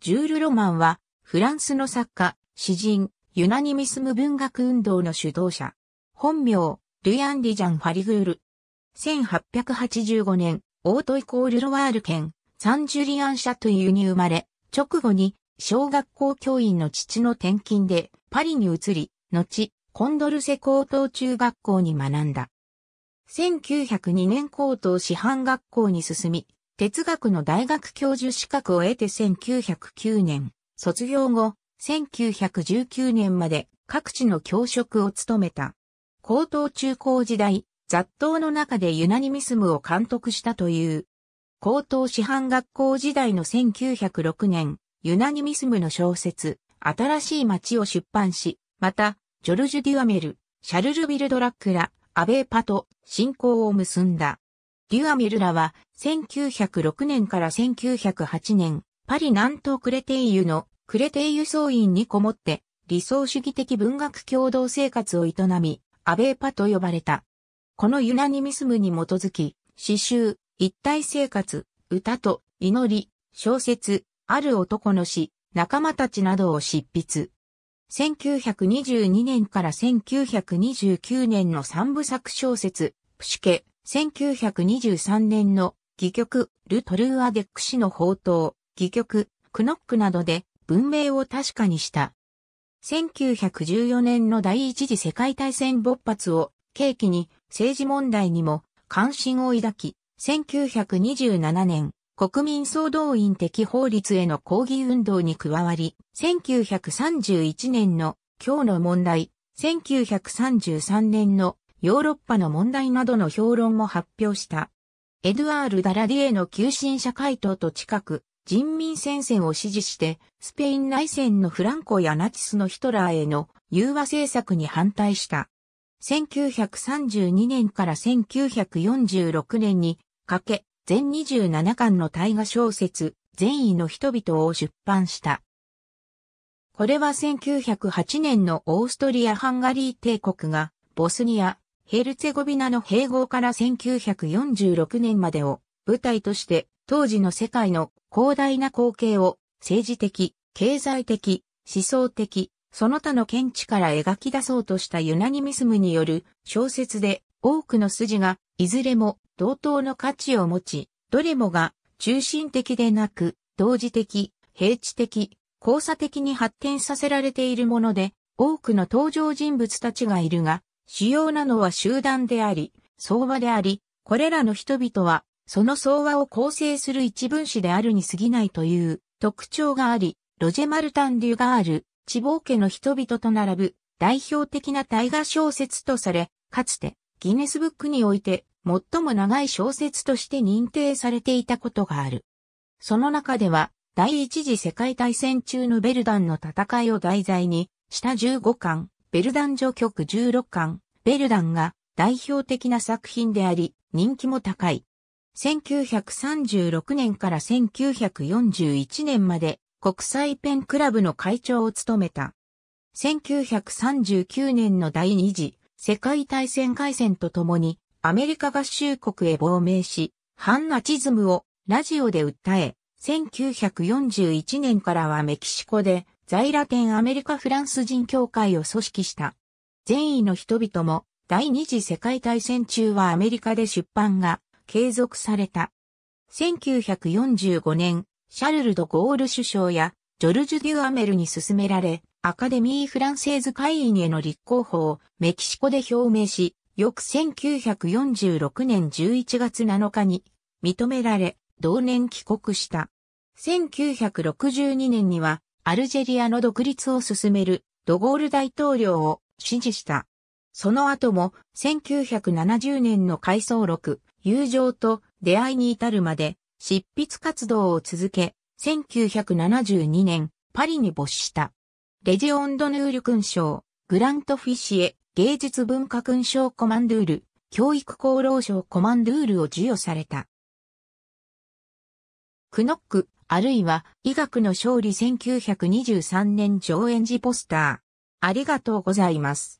ジュール・ロマンは、フランスの作家、詩人、ユナニミスム文学運動の主導者。本名、ルイ・アンリジャン・ファリグール。1885年、オートイコール・ロワール県、サンジュリアン・シャトゥイユに生まれ、直後に、小学校教員の父の転勤で、パリに移り、後、コンドルセ高等中学校に学んだ。1902年高等師範学校に進み、哲学の大学教授資格を得て1909年、卒業後、1919年まで各地の教職を務めた。高等中高時代、雑踏の中でユナニミスムを監督したという。高等師範学校時代の1906年、ユナニミスムの小説、新しい街を出版し、また、ジョルジュ・デュアメル、シャルル・ビルドラックラ、アベーパと信仰を結んだ。デュアミルラは、1906年から1908年、パリ南東クレテイユのクレテイユ総員にこもって、理想主義的文学共同生活を営み、アベーパと呼ばれた。このユナニミスムに基づき、詩集、一体生活、歌と祈り、小説、ある男の詩、仲間たちなどを執筆。1922年から1929年の三部作小説、プシケ、1923年の戯曲、ルトルーアデック氏の宝刀、戯曲、クノックなどで文明を確かにした。1914年の第一次世界大戦勃発を契機に政治問題にも関心を抱き、1927年、国民総動員的法律への抗議運動に加わり、1931年の今日の問題、1933年のヨーロッパの問題などの評論も発表した。エドゥアール・ダラディエの急進者回答と近く、人民戦線を支持して、スペイン内戦のフランコやナチスのヒトラーへの融和政策に反対した。1932年から1946年にかけ、全27巻の大河小説、善意の人々を出版した。これは1908年のオーストリア・ハンガリー帝国が、ボスニア、ヘルツェゴビナの併合から1946年までを舞台として当時の世界の広大な光景を政治的、経済的、思想的、その他の見地から描き出そうとしたユナニミスムによる小説で多くの筋がいずれも同等の価値を持ち、どれもが中心的でなく同時的、平地的、交差的に発展させられているもので多くの登場人物たちがいるが、主要なのは集団であり、相場であり、これらの人々は、その相和を構成する一分子であるに過ぎないという特徴があり、ロジェ・マルタン・デュガール、地方家の人々と並ぶ代表的な大河小説とされ、かつてギネスブックにおいて最も長い小説として認定されていたことがある。その中では、第一次世界大戦中のベルダンの戦いを題材にした15巻、ベルダン序曲16巻、ベルダンが代表的な作品であり、人気も高い。1936年から1941年まで国際ペンクラブの会長を務めた。1939年の第二次世界大戦開戦とともにアメリカ合衆国へ亡命し、反ナチズムをラジオで訴え、1941年からはメキシコで在ラテンアメリカフランス人協会を組織した。善意の人々も第二次世界大戦中はアメリカで出版が継続された。1945年、シャルル・ド・ゴール首相やジョルジュ・デュアメルに勧められ、アカデミー・フランセーズ会員への立候補をメキシコで表明し、翌1946年11月7日に認められ、同年帰国した。1962年にはアルジェリアの独立を進めるドゴール大統領を支持した。その後も1970年の回想録、友情と出会いに至るまで執筆活動を続け、1972年パリに没した。レジオンドヌール勲章、グラントフィシエ、芸術文化勲章コマンドゥール、教育功労賞コマンドゥールを授与された。クノック、あるいは、医学の勝利1923年上演時ポスター。ありがとうございます。